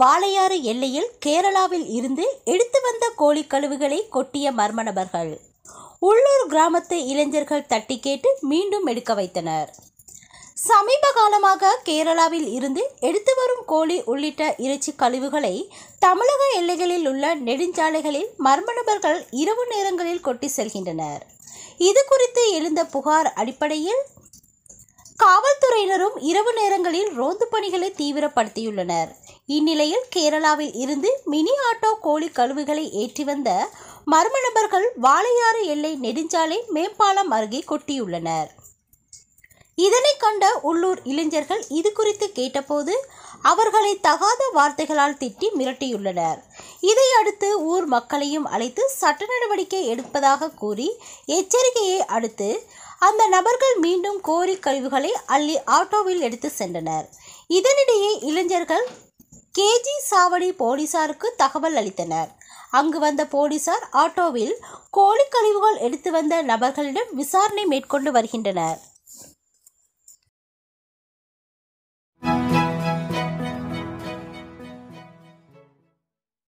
வாளையாறு எல்லையில் கேரளாவில் இருந்து எடுத்து வந்த கோழி கழுவுகளை கொட்டிய மர்ம நபர்கள் உள்ளூர் கிராமத்து இளைஞர்கள் தட்டி கேட்டு மீண்டும் எடுக்க வைத்தனர் சமீப காலமாக கேரளாவில் இருந்து எடுத்து வரும் கோழி உள்ளிட்ட இறைச்சி கழிவுகளை தமிழக எல்லைகளில் உள்ள நெடுஞ்சாலைகளில் மர்ம நபர்கள் இரவு நேரங்களில் கொட்டி செல்கின்றனர் இது குறித்து எழுந்த புகார் அடிப்படையில் காவல்துறையினரும் இரவு நேரங்களில் ரோந்து பணிகளை தீவிரப்படுத்தியுள்ளனர் இந்நிலையில் கேரளாவில் இருந்து மினி ஆட்டோ கோழி கழுவுகளை ஏற்றி வந்த மர்ம நபர்கள் வாளையாறு எல்லை நெடுஞ்சாலை மேம்பாலம் அருகே கொட்டியுள்ளனர் இதனை கண்ட உள்ளூர் இளைஞர்கள் இது குறித்து கேட்டபோது அவர்களை தகாத வார்த்தைகளால் திட்டி மிரட்டியுள்ளனர் இதையடுத்து ஊர் மக்களையும் அழைத்து சட்ட நடவடிக்கை எடுப்பதாக கூறி எச்சரிக்கையை அடுத்து அந்த நபர்கள் மீண்டும் கோரி கழிவுகளை அள்ளி ஆட்டோவில் எடுத்து சென்றனர் இதனிடையே இளைஞர்கள் கேஜி சாவடி போலீசாருக்கு தகவல் அளித்தனர் அங்கு வந்த போலீசார் ஆட்டோவில் கோழி கழிவுகள் எடுத்து வந்த நபர்களிடம் விசாரணை மேற்கொண்டு வருகின்றனர்